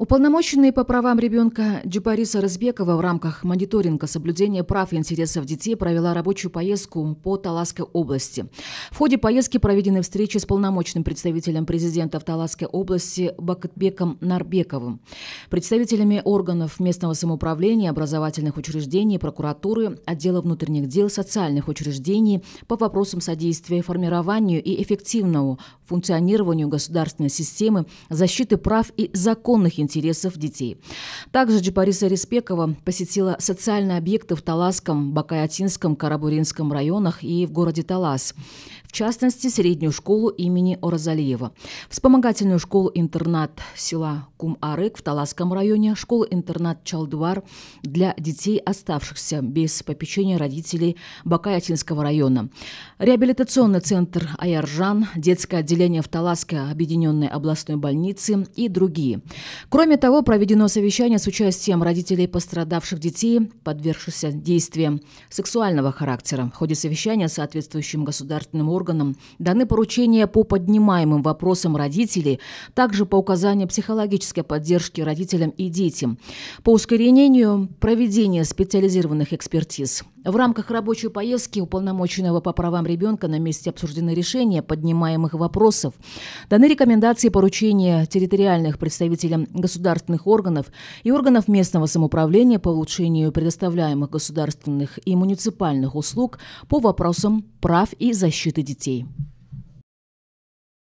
Уполномоченный по правам ребенка Джупариса Разбекова в рамках мониторинга соблюдения прав и интересов детей провела рабочую поездку по Таласской области. В ходе поездки проведены встречи с полномочным представителем президента в Таласской области Бакатбеком Нарбековым представителями органов местного самоуправления, образовательных учреждений, прокуратуры, отдела внутренних дел, социальных учреждений по вопросам содействия формированию и эффективному функционированию государственной системы защиты прав и законных интересов детей. Также Джипариса Респекова посетила социальные объекты в Таласском, Бакаятинском, Карабуринском районах и в городе Талас в частности, среднюю школу имени Оразалиева, вспомогательную школу-интернат села Кум-Арык в Таласском Красноярском районе школа-интернат Чалдуар для детей, оставшихся без попечения родителей Бакаятинского района. Реабилитационный центр Аяржан, детское отделение в Таласской объединенной областной больнице и другие. Кроме того, проведено совещание с участием родителей пострадавших детей, подвергшихся действиям сексуального характера. В ходе совещания соответствующим государственным органам даны поручения по поднимаемым вопросам родителей, также по указанию психологической поддержки родителей родителям и детям по ускорению проведения специализированных экспертиз. В рамках рабочей поездки уполномоченного по правам ребенка на месте обсуждены решения поднимаемых вопросов, даны рекомендации поручения территориальных представителям государственных органов и органов местного самоуправления по улучшению предоставляемых государственных и муниципальных услуг по вопросам прав и защиты детей.